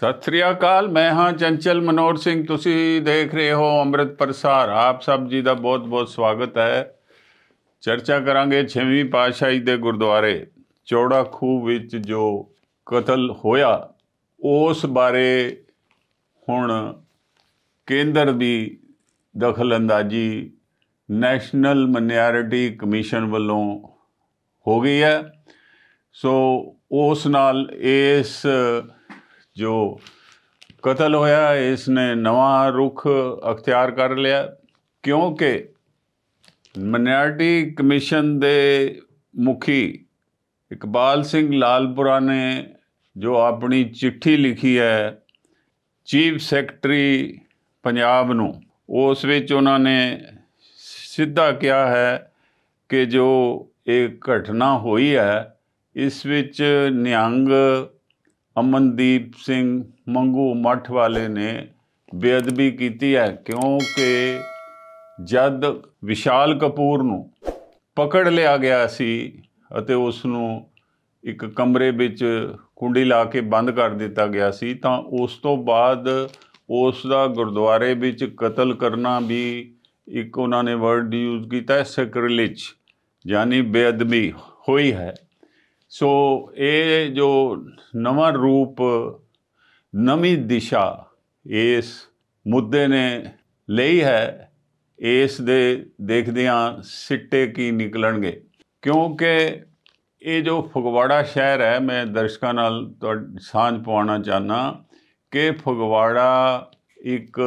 ਸਤਿ ਸ੍ਰੀ ਅਕਾਲ ਮੈਂ ਹਾਂ ਚੰਚਲ ਮਨੋਰ ਸਿੰਘ ਤੁਸੀਂ ਦੇਖ ਰਹੇ ਹੋ ਅੰਮ੍ਰਿਤ ਪ੍ਰਸਾਰ ਆਪ ਸਭ ਜੀ ਦਾ ਬਹੁਤ-ਬਹੁਤ ਸਵਾਗਤ ਹੈ ਚਰਚਾ ਕਰਾਂਗੇ 6ਵੀਂ ਪਾਤਸ਼ਾਹੀ ਦੇ ਗੁਰਦੁਆਰੇ ਚੌੜਾ ਖੂਹ ਵਿੱਚ ਜੋ ਕਤਲ ਹੋਇਆ ਉਸ ਬਾਰੇ ਹੁਣ ਕੇਂਦਰ ਦੀ ਦਖਲਅੰਦਾਜ਼ੀ ਨੈਸ਼ਨਲ ਮਿਨੋਰਿਟੀ ਕਮਿਸ਼ਨ ਵੱਲੋਂ ਹੋ ਗਈ ਹੈ ਸੋ ਉਸ ਨਾਲ ਇਸ ਜੋ ਕਤਲ ਹੋਇਆ ਇਸ ਨੇ ਨਵਾਂ ਰੁਖ ਅਖਤਿਆਰ ਕਰ ਲਿਆ ਕਿਉਂਕਿ ਮਨਿਆਰਟੀ ਕਮਿਸ਼ਨ ਦੇ ਮੁਖੀ ਇਕਬਾਲ ਸਿੰਘ ਲਾਲਪੁਰਾ ਨੇ ਜੋ ਆਪਣੀ ਚਿੱਠੀ ਲਿਖੀ ਹੈ ਚੀਫ ਸੈਕਟਰੀ ਪੰਜਾਬ ਨੂੰ ਉਸ ਵਿੱਚ ਉਹਨਾਂ ਨੇ ਸਿੱਧਾ ਕਿਹਾ ਹੈ ਕਿ ਜੋ ਇਹ ਘਟਨਾ ਹੋਈ ਹੈ ਇਸ ਵਿੱਚ ਨਿਹੰਗ ਅਮਨਦੀਪ ਸਿੰਘ ਮੰਗੂ ਮੱਠ ਵਾਲੇ ਨੇ ਬੇਅਦਬੀ ਕੀਤੀ ਹੈ ਕਿਉਂਕਿ ਜਦ ਵਿਸ਼ਾਲ ਕਪੂਰ ਨੂੰ ਪਕੜ ਲਿਆ ਗਿਆ ਸੀ ਅਤੇ ਉਸ ਨੂੰ ਇੱਕ ਕਮਰੇ ਵਿੱਚ ਕੁੰਡੀ ਲਾ ਕੇ ਬੰਦ ਕਰ ਦਿੱਤਾ ਗਿਆ ਸੀ ਤਾਂ ਉਸ ਤੋਂ ਬਾਅਦ ਉਸ ਦਾ ਗੁਰਦੁਆਰੇ ਵਿੱਚ ਕਤਲ ਕਰਨਾ ਵੀ ਇੱਕ ਉਹਨਾਂ ਨੇ ਵਰਡ ਯੂਜ਼ ਕੀਤਾ ਹੈ ਸੈਕ੍ਰਿਲਿਜ ਯਾਨੀ ਬੇਅਦਬੀ ਹੋਈ ਹੈ ਸੋ ਇਹ ਜੋ ਨਵਾਂ ਰੂਪ ਨਵੀਂ ਦਿਸ਼ਾ ਇਸ ਮੁੱਦੇ ਨੇ ਲਈ ਹੈ ਇਸ ਦੇ ਦੇਖਦਿਆਂ ਸਿੱਟੇ ਕੀ ਨਿਕਲਣਗੇ ਕਿਉਂਕਿ ਇਹ ਜੋ ਫਗਵਾੜਾ ਸ਼ਹਿਰ ਹੈ ਮੈਂ ਦਰਸ਼ਕਾਂ ਨਾਲ ਤੁਹਾਡੀ ਸਾਂਝ ਪਾਉਣਾ ਚਾਹਨਾ ਕਿ ਫਗਵਾੜਾ ਇੱਕ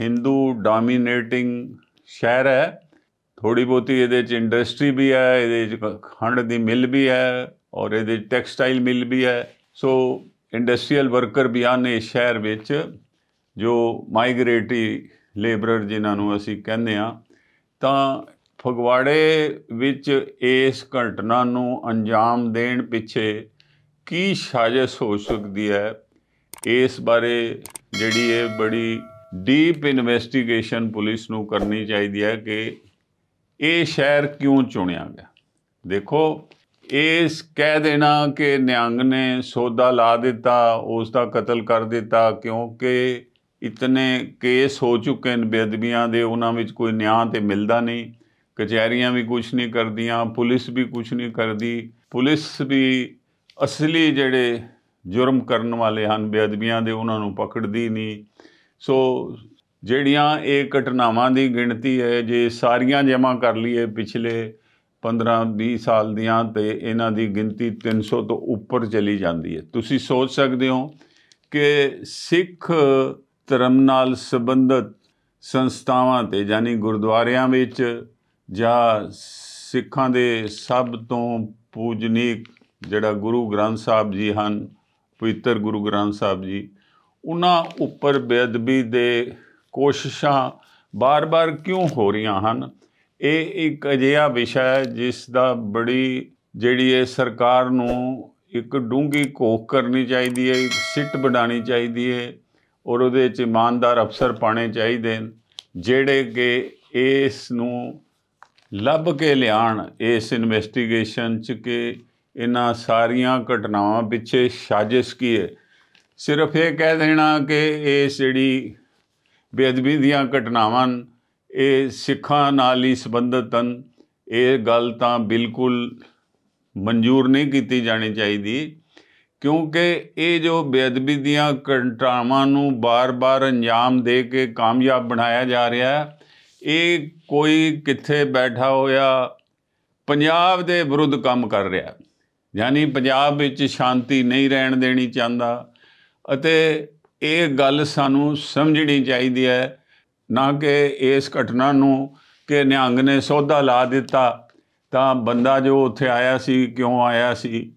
ਹਿੰਦੂ ਡੋਮੀਨੇਟਿੰਗ ਸ਼ਹਿਰ ਹੈ ਥੋੜੀ ਬਹੁਤੀ ਇਹਦੇ ਚ ਇੰਡਸਟਰੀ ਵੀ ਹੈ ਇਹਦੇ ਚ ਖੰਡ ਦੀ ਮਿਲ ਵੀ ਹੈ ਔਰ ਇਹਦੇ ਟੈਕਸਟਾਈਲ ਮਿਲ ਵੀ ਹੈ ਸੋ ਇੰਡਸਟਰੀਅਲ ਵਰਕਰ ਵੀ ਆਨੇ ਸ਼ਹਿਰ ਵਿੱਚ ਜੋ ਮਾਈਗ੍ਰੇਟਰੀ ਲੇਬਰਰ ਜਿਨ੍ਹਾਂ ਨੂੰ ਅਸੀਂ ਕਹਿੰਦੇ ਆ ਤਾਂ ਫਗਵਾੜੇ ਵਿੱਚ ਇਸ ਘਟਨਾ ਨੂੰ ਅੰਜਾਮ ਦੇਣ ਪਿੱਛੇ ਕੀ ਸਾਜ਼ਿਸ਼ ਹੋ ਸਕਦੀ ਹੈ ਇਸ ਬਾਰੇ ਜਿਹੜੀ ਇਹ ਬੜੀ ਡੀਪ ਇਨਵੈਸਟੀਗੇਸ਼ਨ ਪੁਲਿਸ ਨੂੰ ਕਰਨੀ ਚਾਹੀਦੀ ਹੈ ਕਿ ਇਹ ਸ਼ਹਿਰ ਕਿਉਂ ਚੁਣਿਆ ਗਿਆ ਦੇਖੋ ਇਸ ਕਹਿ ਦੇਣਾ ਕਿ ਨਿਹੰਗ ਨੇ ਸੋਦਾ ਲਾ ਦਿੱਤਾ ਉਸ ਦਾ ਕਤਲ ਕਰ ਦਿੱਤਾ ਕਿਉਂਕਿ ਇਤਨੇ ਕੇਸ ਹੋ ਚੁੱਕੇ ਨੇ ਬੇਅਦਬੀਆਂ ਦੇ ਉਹਨਾਂ ਵਿੱਚ ਕੋਈ ਨਿਆਂ ਤੇ ਮਿਲਦਾ ਨਹੀਂ ਕਚਹਿਰੀਆਂ ਵੀ ਕੁਝ ਨਹੀਂ ਕਰਦੀਆਂ ਪੁਲਿਸ ਵੀ ਕੁਝ ਨਹੀਂ ਕਰਦੀ ਪੁਲਿਸ ਵੀ ਅਸਲੀ ਜਿਹੜੇ ਜੁਰਮ ਕਰਨ ਵਾਲੇ ਹਨ ਬੇਅਦਬੀਆਂ ਦੇ ਉਹਨਾਂ ਨੂੰ ਪਕੜਦੀ ਨਹੀਂ ਸੋ ਜਿਹੜੀਆਂ ਇਹ ਘਟਨਾਵਾਂ ਦੀ ਗਿਣਤੀ ਹੈ ਜੇ ਸਾਰੀਆਂ ਜਮ੍ਹਾਂ ਕਰ ਲਈਏ ਪਿਛਲੇ 15-20 ਸਾਲ ਦੀਆਂ ਤੇ ਇਹਨਾਂ ਦੀ ਗਿਣਤੀ 300 ਤੋਂ ਉੱਪਰ ਚਲੀ ਜਾਂਦੀ ਹੈ ਤੁਸੀਂ ਸੋਚ ਸਕਦੇ ਹੋ ਕਿ ਸਿੱਖ ਧਰਮ ਨਾਲ ਸੰਬੰਧਿਤ ਸੰਸਥਾਵਾਂ ਤੇ ਯਾਨੀ ਗੁਰਦੁਆਰਿਆਂ ਵਿੱਚ ਜਾਂ ਸਿੱਖਾਂ ਦੇ ਸਭ ਤੋਂ ਪੂਜਨੀਕ ਜਿਹੜਾ ਗੁਰੂ ਗ੍ਰੰਥ ਸਾਹਿਬ ਜੀ ਹਨ ਪਵਿੱਤਰ ਗੁਰੂ ਗ੍ਰੰਥ ਸਾਹਿਬ ਜੀ ਉਹਨਾਂ ਉੱਪਰ ਬੇਅਦਬੀ ਦੇ ਕੋਸ਼ਿਸ਼ਾਂ ਬਾਰ-ਬਾਰ ਕਿਉਂ ਹੋ ਰਹੀਆਂ ਹਨ ਇਹ ਇੱਕ ਅਜਿਹਾ ਵਿਸ਼ਾ ਹੈ ਜਿਸ ਦਾ ਬੜੀ ਜਿਹੜੀ ਇਹ ਸਰਕਾਰ ਨੂੰ ਇੱਕ ਡੂੰਗੀ ਕੋਖ ਕਰਨੀ ਚਾਹੀਦੀ ਹੈ ਇੱਕ ਸਿੱਟ ਬਣਾਣੀ ਚਾਹੀਦੀ ਹੈ ਔਰ ਉਹਦੇ ਵਿੱਚ ਇਮਾਨਦਾਰ ਅਫਸਰ ਪਾਣੇ ਚਾਹੀਦੇ ਨੇ ਜਿਹੜੇ ਕਿ ਇਸ ਨੂੰ ਲੱਭ ਕੇ ਲਿਆਣ ਇਸ ਇਨਵੈਸਟੀਗੇਸ਼ਨ ਚ ਕਿ ਇਹਨਾਂ ਸਾਰੀਆਂ ਘਟਨਾਵਾਂ ਪਿੱਛੇ ਸਾਜ਼ਿਸ਼ ਕੀ ਹੈ ਸਿਰਫ ਇਹ ਕਹਿ ਦੇਣਾ ਕਿ ਇਹ ਜਿਹੜੀ ਬੇਅਦਬੀ ਦੀਆਂ ਘਟਨਾਵਾਂ ਇਹ ਸਿੱਖਾਂ ਨਾਲ ਹੀ ਸੰਬੰਧਤ ਹਨ ਇਹ ਗੱਲ ਤਾਂ ਬਿਲਕੁਲ ਮਨਜ਼ੂਰ ਨਹੀਂ ਕੀਤੀ ਜਾਣੀ ਚਾਹੀਦੀ ਕਿਉਂਕਿ ਇਹ ਜੋ ਬੇਅਦਬੀ ਦੀਆਂ ਘਟਨਾਵਾਂ ਨੂੰ ਬਾਰ-ਬਾਰ ਅੰਜਾਮ ਦੇ ਕੇ ਕਾਮਯਾਬ ਬਣਾਇਆ ਜਾ ਰਿਹਾ ਹੈ ਇਹ ਕੋਈ ਕਿੱਥੇ ਬੈਠਾ ਹੋਇਆ ਪੰਜਾਬ ਦੇ ਵਿਰੁੱਧ ਕੰਮ ਕਰ ਰਿਹਾ ਯਾਨੀ ਪੰਜਾਬ ਵਿੱਚ ਸ਼ਾਂਤੀ ਨਹੀਂ ਰਹਿਣ ਦੇਣੀ ਚਾਹੁੰਦਾ ਅਤੇ ਇਹ ਗੱਲ ਸਾਨੂੰ ਸਮਝਣੀ ਚਾਹੀਦੀ ਹੈ ਨਾ ਕਿ ਇਸ ਘਟਨਾ ਨੂੰ ਕਿ ਨਿਹੰਗ ਨੇ ਸੌਦਾ ਲਾ ਦਿੱਤਾ ਤਾਂ ਬੰਦਾ ਜੋ ਉੱਥੇ ਆਇਆ ਸੀ ਕਿਉਂ ਆਇਆ ਸੀ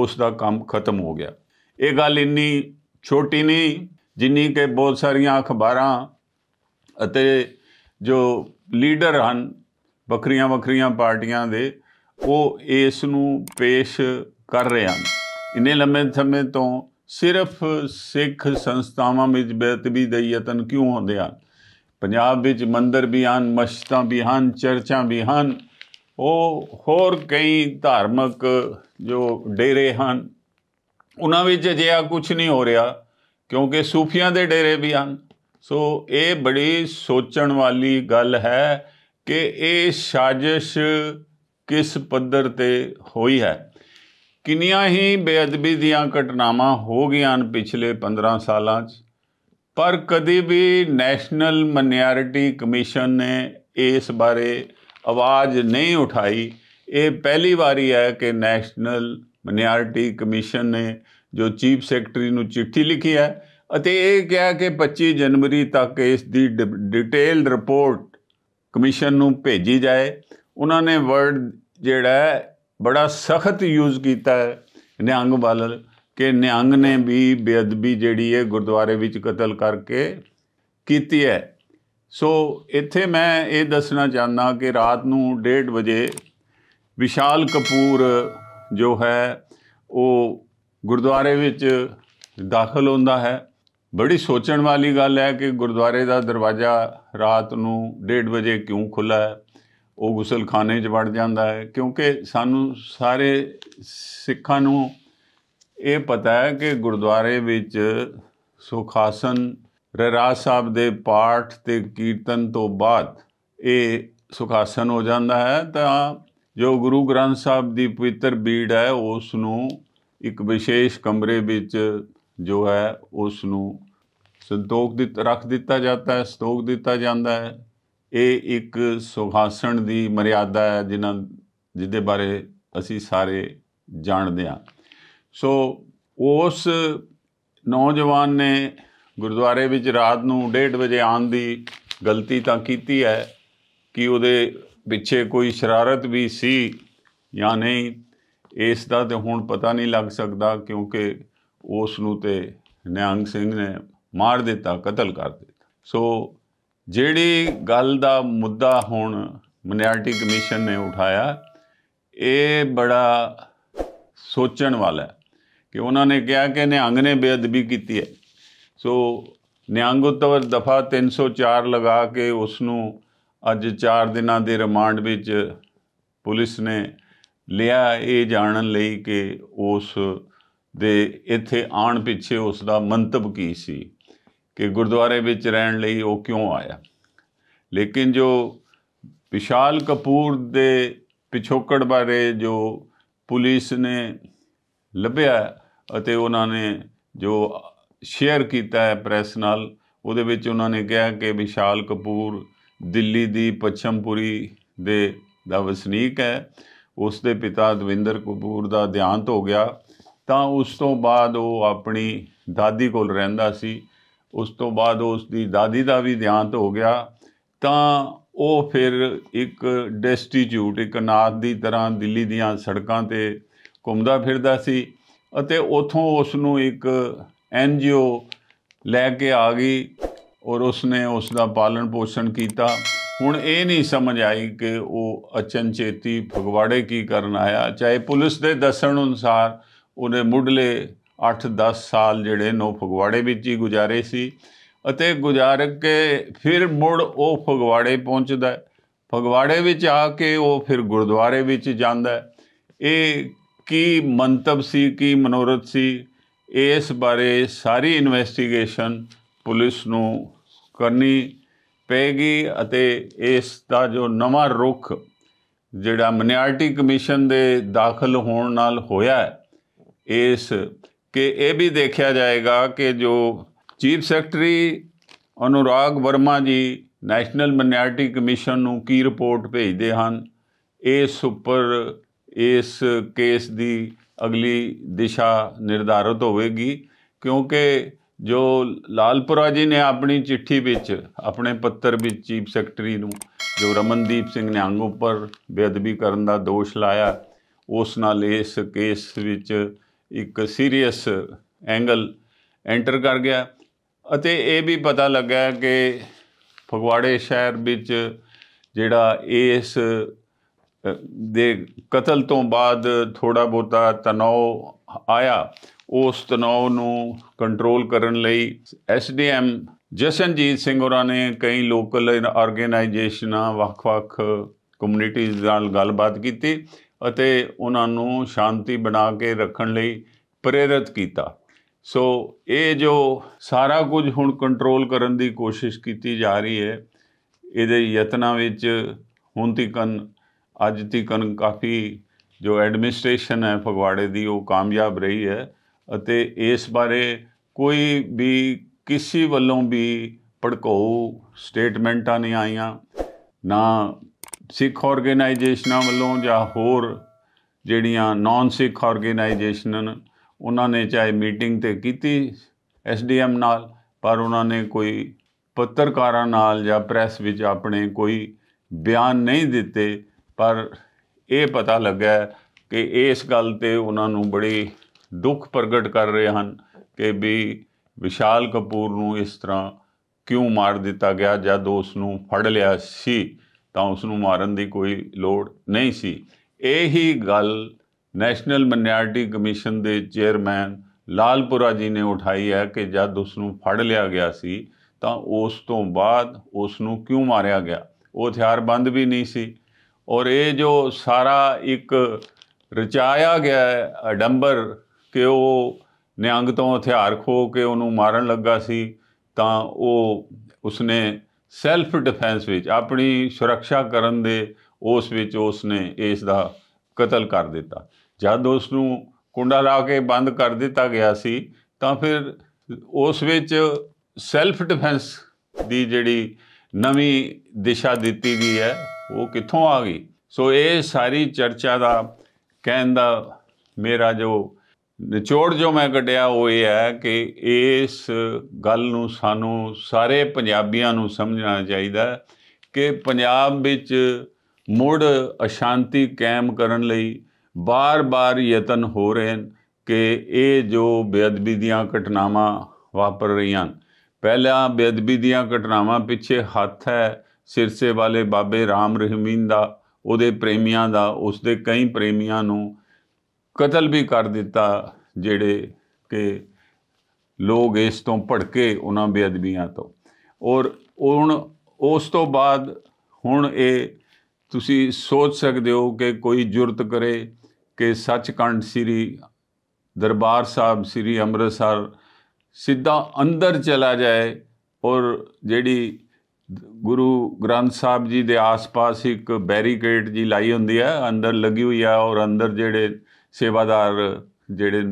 ਉਸ ਦਾ ਕੰਮ ਖਤਮ ਹੋ ਗਿਆ ਇਹ ਗੱਲ ਇੰਨੀ ਛੋਟੀ ਨਹੀਂ ਜਿੰਨੀ ਕਿ ਬਹੁਤ ਸਾਰੀਆਂ ਅਖਬਾਰਾਂ ਅਤੇ ਜੋ ਲੀਡਰ ਹਨ ਬਕਰੀਆਂ ਬਕਰੀਆਂ ਪਾਰਟੀਆਂ ਦੇ ਉਹ ਇਸ ਨੂੰ ਪੇਸ਼ ਕਰ ਰਹੇ ਹਨ ਇੰਨੇ ਲੰਮੇ ਸਮੇਂ ਤੋਂ ਸਿਰਫ ਸਿੱਖ ਸੰਸਥਾਵਾਂ ਵਿੱਚ ਬੇਤਬੀ ਦੇ ਯਤਨ ਕਿਉਂ ਹੁੰਦੇ ਹਨ ਪੰਜਾਬ ਵਿੱਚ ਮੰਦਰ ਵੀ ਹਨ ਮਸਜਿਦਾਂ ਵੀ ਹਨ ਚਰਚਾਂ ਵੀ ਹਨ ਉਹ ਹੋਰ ਕਈ ਧਾਰਮਿਕ ਜੋ ਡੇਰੇ ਹਨ ਉਹਨਾਂ ਵਿੱਚ ਅਜਿਹਾ ਕੁਝ ਨਹੀਂ ਹੋ ਰਿਹਾ ਕਿਉਂਕਿ ਸੂਫੀਆਂ ਦੇ ਡੇਰੇ ਵੀ ਹਨ ਸੋ ਇਹ ਬੜੀ ਸੋਚਣ ਵਾਲੀ ਗੱਲ ਹੈ ਕਿ ਇਹ ਸਾਜ਼ਿਸ਼ ਕਿਸ ਪੱਧਰ ਤੇ ਹੋਈ ਹੈ ਕਿੰਨੀਆਂ ਹੀ ਬੇਅਦਬੀ ਦੀਆਂ ਘਟਨਾਵਾਂ ਹੋ ਗਈਆਂ ਪਿਛਲੇ 15 ਸਾਲਾਂ 'ਚ ਪਰ ਕਦੇ ਵੀ ਨੈਸ਼ਨਲ ਮਨਿਆਰਟੀ ਕਮਿਸ਼ਨ ਨੇ ਇਸ ਬਾਰੇ ਆਵਾਜ਼ ਨਹੀਂ ਉਠਾਈ ਇਹ ਪਹਿਲੀ ਵਾਰੀ ਹੈ ਕਿ ਨੈਸ਼ਨਲ ਮਨਿਆਰਟੀ ਕਮਿਸ਼ਨ ਨੇ ਜੋ ਚੀਫ ਸੈਕਟਰੀ ਨੂੰ ਚਿੱਠੀ ਲਿਖੀ ਹੈ ਅਤੇ ਇਹ ਕਿਹਾ ਕਿ 25 ਜਨਵਰੀ ਤੱਕ ਇਸ ਦੀ ਡਿਟੇਲਡ ਰਿਪੋਰਟ ਕਮਿਸ਼ਨ ਨੂੰ ਭੇਜੀ ਜਾਏ ਉਹਨਾਂ ਨੇ ਵਰਡ ਜਿਹੜਾ ਬੜਾ ਸਖਤ ਯੂਜ਼ ਕੀਤਾ ਹੈ ਨਿਹੰਗ ਵਾਲ ਕਿ ਨਿਹੰਗ ਨੇ ਵੀ ਬੇਅਦਬੀ ਜਿਹੜੀ ਹੈ ਗੁਰਦੁਆਰੇ ਵਿੱਚ ਕਤਲ ਕਰਕੇ ਕੀਤੀ ਹੈ ਸੋ ਇੱਥੇ ਮੈਂ ਇਹ ਦੱਸਣਾ ਚਾਹੁੰਦਾ ਕਿ ਰਾਤ ਨੂੰ 1:30 ਵਜੇ ਵਿਸ਼ਾਲ ਕਪੂਰ ਜੋ ਹੈ ਉਹ ਗੁਰਦੁਆਰੇ ਵਿੱਚ ਦਾਖਲ ਹੁੰਦਾ ਹੈ ਬੜੀ ਸੋਚਣ ਵਾਲੀ ਗੱਲ ਹੈ ਕਿ ਗੁਰਦੁਆਰੇ ਦਾ ਦਰਵਾਜ਼ਾ ਰਾਤ ਨੂੰ 1:30 ਵਜੇ ਕਿਉਂ ਖੁੱਲਾ ਹੈ ਉਹ ਗੁਸਲਖਾਨੇ 'ਚ ਵੜ ਜਾਂਦਾ ਹੈ ਕਿਉਂਕਿ ਸਾਨੂੰ ਸਾਰੇ ਸਿੱਖਾਂ ਨੂੰ ਇਹ ਪਤਾ ਹੈ ਕਿ ਗੁਰਦੁਆਰੇ ਵਿੱਚ ਸੁਖਾਸਨ ਰਹਿਰਾਜ ਸਾਹਿਬ ਦੇ ਪਾਠ ਤੇ ਕੀਰਤਨ ਤੋਂ ਬਾਅਦ ਇਹ ਸੁਖਾਸਨ ਹੋ ਜਾਂਦਾ ਹੈ ਤਾਂ ਜੋ ਗੁਰੂ ਗ੍ਰੰਥ ਸਾਹਿਬ ਦੀ ਪਵਿੱਤਰ ਬੀੜ ਹੈ ਉਸ ਨੂੰ ਇੱਕ ਵਿਸ਼ੇਸ਼ ਕਮਰੇ ਵਿੱਚ ਜੋ ਹੈ ਉਸ ਨੂੰ ਸੰਤੋਖ ਦਿੱਤ ਰੱਖ ਦਿੱਤਾ ਜਾਂਦਾ ਹੈ ਸਤੋਖ ਦਿੱਤਾ ਜਾਂਦਾ ਹੈ ਇਹ ਇੱਕ ਸੁਖਾਸਣ ਦੀ ਮਰਿਆਦਾ ਹੈ ਜਿਨ੍ਹਾਂ ਜਿਹਦੇ ਬਾਰੇ ਅਸੀਂ ਸਾਰੇ ਜਾਣਦੇ ਹਾਂ ਸੋ ਉਸ ਨੌਜਵਾਨ ਨੇ ਗੁਰਦੁਆਰੇ ਵਿੱਚ ਰਾਤ ਨੂੰ 1:30 ਵਜੇ ਆਉਣ ਦੀ ਗਲਤੀ ਤਾਂ ਕੀਤੀ ਹੈ ਕਿ ਉਹਦੇ ਪਿੱਛੇ ਕੋਈ ਸ਼ਰਾਰਤ ਵੀ ਸੀ ਜਾਂ ਨਹੀਂ ਇਸ ਦਾ ਤੇ ਹੁਣ ਪਤਾ ਨਹੀਂ ਲੱਗ ਸਕਦਾ ਕਿਉਂਕਿ ਉਸ ਨੂੰ ਤੇ ਨਿਹੰਗ ਸਿੰਘ ਨੇ ਮਾਰ ਦਿੱਤਾ ਕਤਲ ਕਰ ਦਿੱਤਾ ਸੋ ਜਿਹੜੀ ਗੱਲ ਦਾ ਮੁੱਦਾ ਹੁਣ ਮਿਨੋਰਟੀ ਕਮਿਸ਼ਨ ਨੇ ਉਠਾਇਆ ਇਹ ਬੜਾ ਸੋਚਣ ਵਾਲਾ ਹੈ ਕਿ ਉਹਨਾਂ ਨੇ ਕਿਹਾ ਕਿ ਨਿਹੰਗ ਨੇ ਬੇਅਦਬੀ ਕੀਤੀ ਹੈ ਸੋ ਨਿਹੰਗ ਉਤਵਰ ਦਫਾ 304 ਲਗਾ ਕੇ ਉਸ ਨੂੰ ਅੱਜ 4 ਦਿਨਾਂ ਦੇ ਰਿਮਾਂਡ ਵਿੱਚ ਪੁਲਿਸ ਨੇ ਲਿਆ ਇਹ ਜਾਣਨ ਲਈ ਕਿ ਉਸ ਦੇ ਇੱਥੇ ਆਣ ਪਿੱਛੇ ਉਸ ਦਾ ਮੰਤਵ ਕੀ ਸੀ ਕਿ ਗੁਰਦੁਆਰੇ ਵਿੱਚ ਰਹਿਣ ਲਈ ਉਹ ਕਿਉਂ ਆਇਆ ਲੇਕਿਨ ਜੋ ਵਿਸ਼ਾਲ ਕਪੂਰ ਦੇ ਪਿਛੋਕੜ ਬਾਰੇ ਜੋ ਪੁਲਿਸ ਨੇ ਲੱਭਿਆ ਅਤੇ ਉਹਨਾਂ ਨੇ ਜੋ ਸ਼ੇਅਰ ਕੀਤਾ ਹੈ ਪ੍ਰੈਸ ਨਾਲ ਉਹਦੇ ਵਿੱਚ ਉਹਨਾਂ ਨੇ ਕਿਹਾ ਕਿ ਵਿਸ਼ਾਲ ਕਪੂਰ ਦਿੱਲੀ ਦੀ ਪੱਛਮਪੁਰੀ ਦੇ ਦਾ ਵਸਨੀਕ ਹੈ ਉਸ ਦੇ ਪਿਤਾ ਦਵਿੰਦਰ ਕਪੂਰ ਦਾ ਦੇਹਾਂਤ ਹੋ ਗਿਆ ਤਾਂ ਉਸ ਤੋਂ ਬਾਅਦ ਉਹ ਆਪਣੀ ਦਾਦੀ ਕੋਲ ਰਹਿੰਦਾ ਸੀ ਉਸ ਤੋਂ ਬਾਅਦ ਉਸ ਦੀ ਦਾਦੀ ਦਾ ਵੀ ਦਿਹਾਂਤ ਹੋ ਗਿਆ ਤਾਂ ਉਹ ਫਿਰ ਇੱਕ ਡੈਸਟੀਟਿਊਟ ਇੱਕ ਨਾਥ ਦੀ ਤਰ੍ਹਾਂ ਦਿੱਲੀ ਦੀਆਂ ਸੜਕਾਂ ਤੇ ਘੁੰਮਦਾ ਫਿਰਦਾ ਸੀ ਅਤੇ ਉਥੋਂ ਉਸ ਨੂੰ ਇੱਕ ਐਨ ਜੀਓ ਲੈ ਕੇ ਆ ਗਈ ਔਰ ਉਸਨੇ ਉਸ ਦਾ ਪਾਲਣ ਪੋਸ਼ਣ ਕੀਤਾ ਹੁਣ ਇਹ ਨਹੀਂ ਸਮਝ ਆਈ ਕਿ ਉਹ ਅਚਨਚੇਤੀ ਫਗਵਾੜੇ ਕੀ ਕਰਨ ਆਇਆ ਚਾਹੇ ਪੁਲਿਸ ਦੇ ਦੱਸਣ ਅਨੁਸਾਰ ਉਹਨੇ ਮੁੱਢਲੇ 8-10 ਸਾਲ ਜਿਹੜੇ ਨੋ ਫਗਵਾੜੇ ਵਿੱਚ ਹੀ ਗੁਜ਼ਾਰੇ ਸੀ ਅਤੇ ਗੁਜ਼ਾਰ ਕੇ ਫਿਰ ਮੁੜ ਉਹ ਫਗਵਾੜੇ ਪਹੁੰਚਦਾ ਫਗਵਾੜੇ ਵਿੱਚ ਆ ਕੇ ਉਹ ਫਿਰ ਗੁਰਦੁਆਰੇ ਵਿੱਚ ਜਾਂਦਾ ਇਹ ਕੀ ਮੰਤਵ ਸੀ ਕੀ ਮਨੋਰਥ ਸੀ ਇਸ ਬਾਰੇ ਸਾਰੀ ਇਨਵੈਸਟੀਗੇਸ਼ਨ ਪੁਲਿਸ ਨੂੰ ਕਰਨੀ ਪੈਗੀ ਅਤੇ ਇਸ ਦਾ ਜੋ ਨਵਾਂ ਰੁਖ ਜਿਹੜਾ ਮਨਿਆਰਟੀ ਕਮਿਸ਼ਨ ਦੇ ਦਾਖਲ ਹੋਣ ਨਾਲ ਹੋਇਆ ਇਸ ਕਿ ਇਹ ਵੀ ਦੇਖਿਆ ਜਾਏਗਾ ਕਿ ਜੋ ਚੀਫ ਸੈਕਟਰੀ ਅਨੁਰਾਗ ਵਰਮਾ ਜੀ ਨੈਸ਼ਨਲ ਮਿਨੋਰਟੀ ਕਮਿਸ਼ਨ ਨੂੰ ਕੀ ਰਿਪੋਰਟ ਭੇਜਦੇ ਹਨ ਇਸ ਉੱਪਰ ਇਸ ਕੇਸ ਦੀ ਅਗਲੀ ਦਿਸ਼ਾ ਨਿਰਧਾਰਿਤ ਹੋਵੇਗੀ ਕਿਉਂਕਿ ਜੋ ਲਾਲਪੁਰਾ ਜੀ ਨੇ ਆਪਣੀ ਚਿੱਠੀ ਵਿੱਚ ਆਪਣੇ ਪੱਤਰ ਵਿੱਚ ਚੀਫ ਸੈਕਟਰੀ ਨੂੰ ਜੋ ਰਮਨਦੀਪ ਸਿੰਘ ਨੇ ਅੰਗ ਉੱਪਰ ਬੇਅਦਬੀ ਕਰਨ ਦਾ ਦੋਸ਼ ਲਾਇਆ ਉਸ ਨਾਲ ਇਸ ਕੇਸ ਵਿੱਚ ਇੱਕ ਸੀਰੀਅਸ ਐਂਗਲ ਐਂਟਰ ਕਰ ਗਿਆ ਅਤੇ ਇਹ ਵੀ ਪਤਾ ਲੱਗਾ ਕਿ ਫਗਵਾੜੇ ਸ਼ਹਿਰ ਵਿੱਚ ਜਿਹੜਾ ਇਸ ਦੇ ਕਤਲ ਤੋਂ ਬਾਅਦ ਥੋੜਾ ਬੋਤਾ ਤਣਾਅ ਆਇਆ ਉਸ ਤਣਾਅ ਨੂੰ ਕੰਟਰੋਲ ਕਰਨ ਲਈ ਐਸਡੀਐਮ ਜਸਨਜੀਤ ਸਿੰਘ ਹੋਰਾਂ ਨੇ ਕਈ ਲੋਕਲ ਆਰਗੇਨਾਈਜੇਸ਼ਨਾਂ ਵੱਖ-ਵੱਖ ਕਮਿਊਨਿਟੀਜ਼ ਨਾਲ ਗੱਲਬਾਤ ਕੀਤੀ ਅਤੇ ਉਹਨਾਂ ਨੂੰ ਸ਼ਾਂਤੀ ਬਣਾ ਕੇ ਰੱਖਣ ਲਈ ਪ੍ਰੇਰਿਤ ਕੀਤਾ ਸੋ ਇਹ ਜੋ ਸਾਰਾ ਕੁਝ ਹੁਣ ਕੰਟਰੋਲ ਕਰਨ ਦੀ ਕੋਸ਼ਿਸ਼ ਕੀਤੀ ਜਾ ਰਹੀ ਹੈ ਇਹਦੇ ਯਤਨਾਂ ਵਿੱਚ ਹੁਣ ਤੀਕਨ ਅੱਜ ਤੀਕਨ ਕਾਫੀ ਜੋ ਐਡਮਿਨਿਸਟ੍ਰੇਸ਼ਨ ਹੈ ਫਗਵਾੜੇ ਦੀ ਉਹ ਕਾਮਯਾਬ ਰਹੀ ਹੈ ਅਤੇ ਇਸ ਬਾਰੇ ਕੋਈ ਵੀ ਕਿਸੇ ਵੱਲੋਂ ਵੀ ਪੜਕਾਉ ਸਟੇਟਮੈਂਟਾਂ ਨਹੀਂ ਆਈਆਂ ਨਾ ਸਿੱਖ ਆਰਗੇਨਾਈਜੇਸ਼ਨਾਂ ਵੱਲੋਂ ਜਾਂ ਹੋਰ ਜਿਹੜੀਆਂ ਨਾਨ ਸਿੱਖ ਆਰਗੇਨਾਈਜੇਸ਼ਨਾਂ ਉਹਨਾਂ ਨੇ ਚਾਹੇ ਮੀਟਿੰਗ ਤੇ ਕੀਤੀ ਐਸਡੀਐਮ ਨਾਲ ਪਰ ਉਹਨਾਂ ਨੇ ਕੋਈ ਪੱਤਰਕਾਰਾਂ ਨਾਲ ਜਾਂ ਪ੍ਰੈਸ ਵਿੱਚ ਆਪਣੇ ਕੋਈ ਬਿਆਨ ਨਹੀਂ ਦਿੱਤੇ ਪਰ ਇਹ ਪਤਾ ਲੱਗਾ ਕਿ ਇਸ ਗੱਲ ਤੇ ਉਹਨਾਂ ਨੂੰ ਬੜੀ ਦੁੱਖ ਪ੍ਰਗਟ ਕਰ ਰਹੇ ਹਨ ਕਿ ਵੀ ਵਿਸ਼ਾਲ ਕਪੂਰ ਨੂੰ ਇਸ ਤਰ੍ਹਾਂ ਕਿਉਂ ਮਾਰ ਦਿੱਤਾ ਗਿਆ ਜਦ ਉਸ ਨੂੰ ਫੜ ਲਿਆ ਸੀ ਤਾਂ ਉਸ ਨੂੰ ਮਾਰਨ ਦੀ ਕੋਈ ਲੋੜ ਨਹੀਂ ਸੀ ਇਹੀ ਗੱਲ ਨੈਸ਼ਨਲ ਮਨਿਆਰਟੀ ਕਮਿਸ਼ਨ ਦੇ ਚੇਅਰਮੈਨ ਲਾਲਪੁਰਾ ਜੀ ਨੇ ਉਠਾਈ ਹੈ ਕਿ ਜਦ ਉਸ ਨੂੰ ਫੜ ਲਿਆ ਗਿਆ ਸੀ ਤਾਂ ਉਸ ਤੋਂ ਬਾਅਦ ਉਸ ਨੂੰ ਕਿਉਂ ਮਾਰਿਆ ਗਿਆ ਉਹ ਹਥਿਆਰਬੰਦ ਵੀ ਨਹੀਂ ਸੀ ਔਰ ਇਹ ਜੋ ਸਾਰਾ ਇੱਕ ਰਚਾਇਆ ਗਿਆ ਅਡੰਬਰ ਕਿ ਉਹ ਨਿਆਂਗ ਤੋਂ ਹਥਿਆਰ ਖੋ ਕੇ ਉਹਨੂੰ ਮਾਰਨ ਲੱਗਾ ਸੀ ਤਾਂ ਉਹ ਉਸਨੇ ਸੈਲਫ ਡਿਫੈਂਸ ਵਿੱਚ ਆਪਣੀ ਸੁਰੱਖਿਆ ਕਰਨ ਦੇ ਉਸ ਵਿੱਚ ਉਸ ਨੇ ਇਸ ਦਾ ਕਤਲ ਕਰ ਦਿੱਤਾ ਜਦ ਉਸ ਨੂੰ ਕੁੰਡਾ ਲਾ ਕੇ ਬੰਦ ਕਰ ਦਿੱਤਾ ਗਿਆ ਸੀ ਤਾਂ ਫਿਰ ਉਸ ਵਿੱਚ ਸੈਲਫ ਡਿਫੈਂਸ ਦੀ ਜਿਹੜੀ ਨਵੀਂ ਦਿਸ਼ਾ ਦਿੱਤੀ ਗਈ ਹੈ ਉਹ ਕਿੱਥੋਂ ਆ ਗਈ ਸੋ ਇਹ ਸਾਰੀ ਚਰਚਾ ਦਾ ਕਹਿੰਦਾ ਮੇਰਾ ਜੋ ਨਿਚੋੜ ਜੋ ਮੈਂ ਕੱਢਿਆ ਉਹ ਇਹ ਹੈ ਕਿ ਇਸ ਗੱਲ ਨੂੰ ਸਾਨੂੰ ਸਾਰੇ ਪੰਜਾਬੀਆਂ ਨੂੰ ਸਮਝਣਾ ਚਾਹੀਦਾ ਕਿ ਪੰਜਾਬ ਵਿੱਚ ਮੁੜ ਅਸ਼ਾਂਤੀ ਕਾਇਮ ਕਰਨ ਲਈ ਬਾਰ-ਬਾਰ ਯਤਨ ਹੋ ਰਹੇ ਹਨ ਕਿ ਇਹ ਜੋ ਬੇਅਦਬੀ ਦੀਆਂ ਘਟਨਾਵਾਂ ਵਾਪਰ ਰਹੀਆਂ ਹਨ ਬੇਅਦਬੀ ਦੀਆਂ ਘਟਨਾਵਾਂ ਪਿੱਛੇ ਹੱਥ ਹੈ ਸਿਰਸੇ ਵਾਲੇ ਬਾਬੇ ਰਾਮ ਰਹਿਮੀਨ ਦਾ ਉਹਦੇ ਪ੍ਰੇਮੀਆਂ ਦਾ ਉਸਦੇ ਕਈ ਪ੍ਰੇਮੀਆਂ ਨੂੰ ਕਤਲ ਵੀ ਕਰ ਦਿੱਤਾ ਜਿਹੜੇ ਕਿ ਲੋਕ ਇਸ ਤੋਂ ਭੜਕੇ ਉਹਨਾਂ ਬੇਅਦਬੀਆਂ ਤੋਂ ਔਰ ਹੁਣ ਉਸ ਤੋਂ ਬਾਅਦ ਹੁਣ ਇਹ ਤੁਸੀਂ ਸੋਚ ਸਕਦੇ ਹੋ ਕਿ ਕੋਈ ਜੁਰਤ ਕਰੇ ਕਿ ਸੱਚਕੰਡ ਸ੍ਰੀ ਦਰਬਾਰ ਸਾਹਿਬ ਸ੍ਰੀ ਅੰਮ੍ਰਿਤਸਰ ਸਿੱਧਾ ਅੰਦਰ ਚਲਾ ਜਾਏ ਔਰ ਜਿਹੜੀ ਗੁਰੂ ਗ੍ਰੰਥ ਸਾਹਿਬ ਜੀ ਦੇ ਆਸ-ਪਾਸ ਇੱਕ ਬੈਰੀਕੇਡ ਜੀ ਲਾਈ ਹੁੰਦੀ ਹੈ ਅੰਦਰ ਲੱਗੀ ਹੋਈ ਆ ਔਰ ਅੰਦਰ ਜਿਹੜੇ ਸੇਵਾਦਾਰ ਜਿਹੜੇ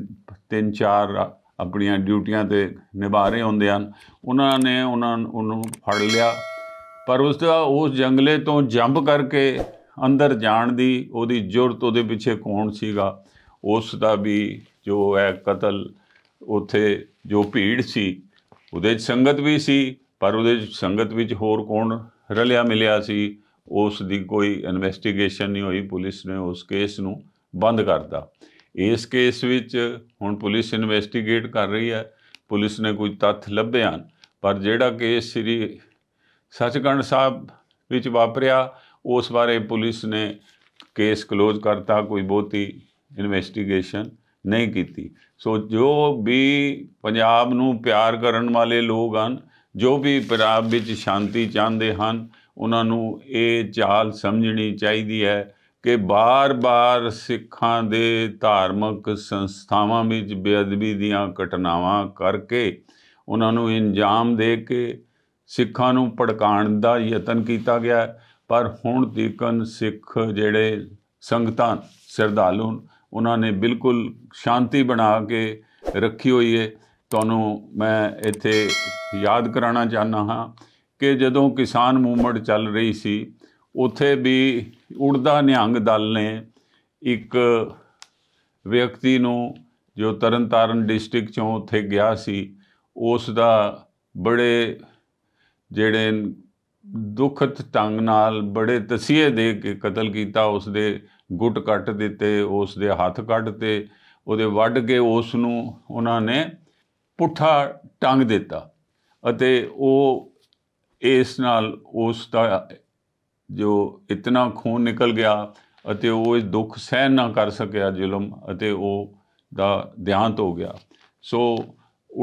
ਤਿੰਨ ਚਾਰ ਆਪਣੀਆਂ ਡਿਊਟੀਆਂ ਤੇ ਨਿਭਾ ਰਹੇ ਹੁੰਦੇ ਹਨ ਉਹਨਾਂ ਨੇ ਉਹਨਾਂ ਨੂੰ ਫੜ ਲਿਆ ਪਰ ਉਸ ਦਾ ਉਸ ਜੰਗਲੇ ਤੋਂ ਜੰਪ ਕਰਕੇ ਅੰਦਰ ਜਾਣ ਦੀ ਉਹਦੀ ਜੁਰਤ ਉਹਦੇ ਪਿੱਛੇ ਕੌਣ ਸੀਗਾ ਉਸ ਦਾ ਵੀ ਜੋ ਹੈ ਕਤਲ ਉਥੇ ਜੋ ਭੀੜ ਸੀ ਉਹਦੇ ਸੰਗਤ ਵੀ ਸੀ ਪਰ ਉਹਦੇ ਸੰਗਤ ਵਿੱਚ ਹੋਰ ਕੌਣ ਰਲਿਆ ਮਿਲਿਆ ਸੀ ਉਸ ਦੀ ਕੋਈ ਇਨਵੈਸਟੀਗੇਸ਼ਨ ਨਹੀਂ ਹੋਈ ਪੁਲਿਸ ਨੇ ਉਸ ਕੇਸ ਨੂੰ ਬੰਦ ਕਰਤਾ ਇਸ ਕੇਸ ਵਿੱਚ ਹੁਣ ਪੁਲਿਸ ਇਨਵੈਸਟੀਗੇਟ ਕਰ ਰਹੀ ਹੈ ਪੁਲਿਸ ਨੇ ਕੋਈ ਤੱਥ ਲੱਭੇ ਹਨ ਪਰ ਜਿਹੜਾ ਕੇਸ ਸ੍ਰੀ ਸਚਕੰਡ ਸਾਹਿਬ ਵਿੱਚ ਵਾਪਰਿਆ ਉਸ ਬਾਰੇ ਪੁਲਿਸ ਨੇ ਕੇਸ ক্লোਜ਼ ਕਰਤਾ ਕੋਈ ਬਹੁਤੀ ਇਨਵੈਸਟੀਗੇਸ਼ਨ ਨਹੀਂ ਕੀਤੀ ਸੋ ਜੋ ਵੀ ਪੰਜਾਬ ਨੂੰ ਪਿਆਰ ਕਰਨ ਵਾਲੇ ਲੋਕ ਹਨ ਜੋ ਵੀ ਪੰਜਾਬ ਵਿੱਚ ਸ਼ਾਂਤੀ ਚਾਹੁੰਦੇ ਹਨ ਉਹਨਾਂ ਨੂੰ ਇਹ ਚਾਲ ਸਮਝਣੀ ਚਾਹੀਦੀ ਹੈ ਕਿ ਬਾਰ-ਬਾਰ ਸਿੱਖਾਂ ਦੇ ਧਾਰਮਿਕ ਸੰਸਥਾਵਾਂ ਵਿੱਚ ਬੇਅਦਬੀ ਦੀਆਂ ਘਟਨਾਵਾਂ ਕਰਕੇ ਉਹਨਾਂ ਨੂੰ ਇੰਜਾਮ ਦੇ ਕੇ ਸਿੱਖਾਂ ਨੂੰ ਭੜਕਾਉਣ ਦਾ ਯਤਨ ਕੀਤਾ ਗਿਆ ਪਰ ਹੁਣ ਤੀਕਨ ਸਿੱਖ ਜਿਹੜੇ ਸੰਗਤਾਂ ਸਰਦਾਲੂ ਉਹਨਾਂ ਨੇ ਬਿਲਕੁਲ ਸ਼ਾਂਤੀ ਬਣਾ ਕੇ ਰੱਖੀ ਹੋਈ ਹੈ ਤੁਹਾਨੂੰ ਮੈਂ ਇੱਥੇ ਯਾਦ ਕਰਾਉਣਾ ਚਾਹਨਾ ਹਾਂ ਕਿ ਜਦੋਂ ਕਿਸਾਨ ਮੂਵਮੈਂਟ ਚੱਲ ਰਹੀ ਸੀ ਉੱਥੇ ਵੀ ਉੜਦਾ ਨਿਹੰਗ ਦਲ ਨੇ ਇੱਕ ਵਿਅਕਤੀ ਨੂੰ ਜੋ ਤਰਨਤਾਰਨ ਡਿਸਟ੍ਰਿਕਟ ਚੋਂ ਉੱਥੇ ਗਿਆ ਸੀ ਉਸ ਦਾ ਬੜੇ ਜਿਹੜੇ ਦੁਖਤ ਟੰਗ ਨਾਲ ਬੜੇ ਤਸੀਹੇ ਦੇ ਕੇ ਕਤਲ ਕੀਤਾ ਉਸ ਦੇ ਗੁੱਟ ਕੱਟ ਦਿੱਤੇ ਉਸ ਦੇ ਹੱਥ ਕੱਟ ਤੇ ਉਹਦੇ ਵੱਢ ਕੇ ਉਸ ਨੂੰ ਉਹਨਾਂ ਨੇ ਪੁੱਠਾ ਟੰਗ ਦਿੱਤਾ ਅਤੇ ਉਹ ਇਸ ਨਾਲ ਉਸ ਦਾ ਜੋ ਇਤਨਾ ਖੂਨ ਨਿਕਲ ਗਿਆ ਅਤੇ ਉਹ ਇਸ ਦੁੱਖ ਸਹਿਣ ਨਾ ਕਰ ਸਕਿਆ ਜ਼ੁਲਮ ਅਤੇ ਉਹ ਦਾ ਦਿਹਾਂਤ ਹੋ ਗਿਆ ਸੋ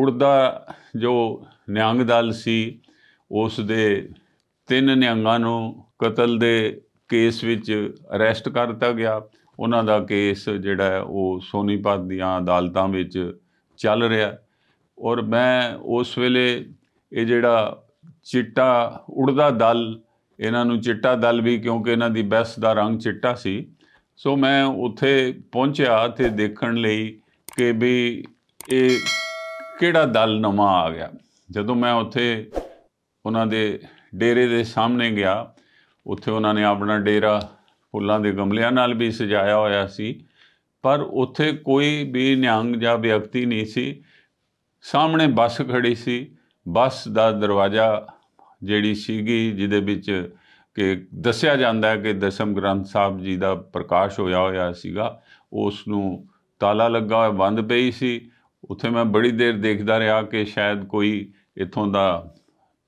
ਉੜਦਾ ਜੋ ਨਿਆਂਗ ਦਲ ਸੀ ਉਸ ਦੇ ਤਿੰਨ ਨਿਆਂਗਾਂ ਨੂੰ ਕਤਲ ਦੇ ਕੇਸ ਵਿੱਚ ਅਰੈਸਟ ਕਰ ਦਿੱਤਾ ਗਿਆ ਉਹਨਾਂ ਦਾ ਕੇਸ ਜਿਹੜਾ ਹੈ ਉਹ ਸੋਨੀਪਤ ਦੀਆਂ ਅਦਾਲਤਾਂ ਵਿੱਚ ਚੱਲ ਰਿਹਾ ਔਰ ਮੈਂ ਉਸ ਵੇਲੇ ਇਹ ਜਿਹੜਾ ਚਿੱਟਾ ਉੜਦਾ ਦਲ ਇਹਨਾਂ ਨੂੰ ਚਿੱਟਾ ਦਲ ਵੀ ਕਿਉਂਕਿ ਇਹਨਾਂ ਦੀ ਬੈਸ ਦਾ ਰੰਗ ਚਿੱਟਾ ਸੀ ਸੋ ਮੈਂ ਉੱਥੇ ਪਹੁੰਚਿਆ ਤੇ ਦੇਖਣ ਲਈ ਕਿ ਵੀ ਇਹ ਕਿਹੜਾ ਦਲ ਨਵਾਂ ਆ ਗਿਆ ਜਦੋਂ ਮੈਂ ਉੱਥੇ ਉਹਨਾਂ ਦੇ ਡੇਰੇ ਦੇ ਸਾਹਮਣੇ ਗਿਆ ਉੱਥੇ ਉਹਨਾਂ ਨੇ ਆਪਣਾ ਡੇਰਾ ਫੁੱਲਾਂ ਦੇ ਗਮਲਿਆਂ ਨਾਲ ਵੀ ਸਜਾਇਆ ਹੋਇਆ ਸੀ ਪਰ ਉੱਥੇ ਕੋਈ ਵੀ ਨਿਹੰਗ ਜਾਂ ਵਿਅਕਤੀ ਨਹੀਂ ਸੀ ਸਾਹਮਣੇ ਬੱਸ ਖੜੀ ਸੀ ਬੱਸ ਦਾ ਦਰਵਾਜ਼ਾ ਜਿਹੜੀ ਸੀਗੀ ਜਿਹਦੇ ਵਿੱਚ ਕਿ ਦੱਸਿਆ ਜਾਂਦਾ ਹੈ ਕਿ ਦਸ਼ਮ ਗ੍ਰੰਥ ਸਾਹਿਬ ਜੀ ਦਾ ਪ੍ਰਕਾਸ਼ ਹੋਇਆ ਹੋਇਆ ਸੀਗਾ ਉਸ ਨੂੰ ਤਾਲਾ ਲੱਗਾ ਹੋਇਆ ਬੰਦ ਪਈ ਸੀ ਉੱਥੇ ਮੈਂ ਬੜੀ ਦੇਰ ਦੇਖਦਾ ਰਿਹਾ ਕਿ ਸ਼ਾਇਦ ਕੋਈ ਇੱਥੋਂ ਦਾ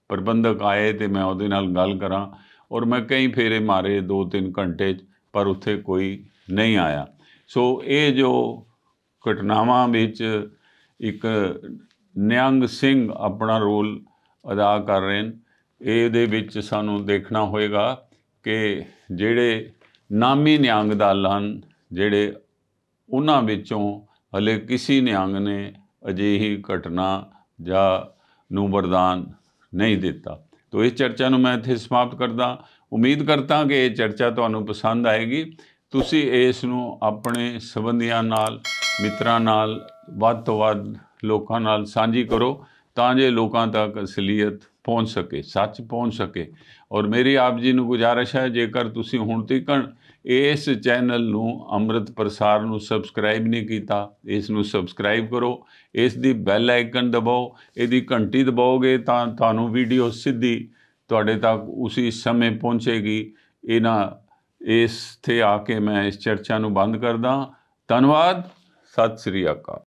ਪ੍ਰਬੰਧਕ ਆਏ ਤੇ ਮੈਂ ਉਹਦੇ ਨਾਲ ਗੱਲ ਕਰਾਂ ਔਰ ਮੈਂ ਕਈ ਫੇਰੇ ਮਾਰੇ 2-3 ਘੰਟੇ ਪਰ ਉੱਥੇ ਕੋਈ ਨਹੀਂ ਆਇਆ ਸੋ ਇਹ ਜੋ ਘਟਨਾਵਾਂ ਵਿੱਚ ਇੱਕ ਨਿਆਂਗ ਸਿੰਘ ਆਪਣਾ ਰੋਲ ਅਦਾ ਕਰ ਰਹੇ ਨੇ ਇਹਦੇ ਵਿੱਚ ਸਾਨੂੰ ਦੇਖਣਾ ਹੋਏਗਾ ਕਿ ਜਿਹੜੇ ਨਾਮੀ ਦਾਲ ਹਨ ਜਿਹੜੇ ਉਹਨਾਂ ਵਿੱਚੋਂ ਹਲੇ ਕਿਸੇ ਨਿਆਂਗ ਨੇ ਅਜਿਹੀ ਘਟਨਾ ਜਾਂ ਨੂੰ ਵਰਦਾਨ ਨਹੀਂ ਦਿੱਤਾ ਤੋਂ ਇਸ ਚਰਚਾ ਨੂੰ ਮੈਂ ਇੱਥੇ ਸਮਾਪਤ ਕਰਦਾ ਉਮੀਦ ਕਰਦਾ ਕਿ ਇਹ ਚਰਚਾ ਤੁਹਾਨੂੰ ਪਸੰਦ ਆਏਗੀ ਤੁਸੀਂ ਇਸ ਨੂੰ ਆਪਣੇ ਸਬੰਧੀਆਂ ਨਾਲ ਮਿੱਤਰਾਂ ਨਾਲ ਵੱਧ ਤੋਂ ਵੱਧ ਲੋਕਾਂ ਨਾਲ ਸਾਂਝੀ ਕਰੋ ਤਾਂ ਜੇ ਲੋਕਾਂ ਤੱਕ ਅਸਲੀਅਤ ਪਹੁੰਚ ਸਕੇ ਸੱਚ ਪਹੁੰਚ ਸਕੇ ਔਰ ਮੇਰੀ ਆਪ ਜੀ ਨੂੰ ਗੁਜਾਰਿਸ਼ ਹੈ ਜੇਕਰ ਤੁਸੀਂ ਹੁਣ ਤੱਕ ਇਸ ਚੈਨਲ ਨੂੰ ਅੰਮ੍ਰਿਤ ਪ੍ਰਸਾਰ ਨੂੰ ਸਬਸਕ੍ਰਾਈਬ ਨਹੀਂ ਕੀਤਾ ਇਸ ਨੂੰ ਸਬਸਕ੍ਰਾਈਬ ਕਰੋ ਇਸ ਦੀ ਬੈਲ ਆਈਕਨ ਦਬਾਓ ਇਹਦੀ ਘੰਟੀ ਦਬਾਓਗੇ ਤਾਂ ਤੁਹਾਨੂੰ ਵੀਡੀਓ ਸਿੱਧੀ ਤੁਹਾਡੇ ਤੱਕ ਉਸੇ ਸਮੇਂ ਪਹੁੰਚੇਗੀ ਇਹਨਾਂ ਇਸ ਤੇ ਆ ਕੇ ਮੈਂ ਇਸ ਚਰਚਾ ਨੂੰ ਬੰਦ ਕਰਦਾ ਧੰਨਵਾਦ ਸਤਿ ਸ੍ਰੀ ਅਕਾਲ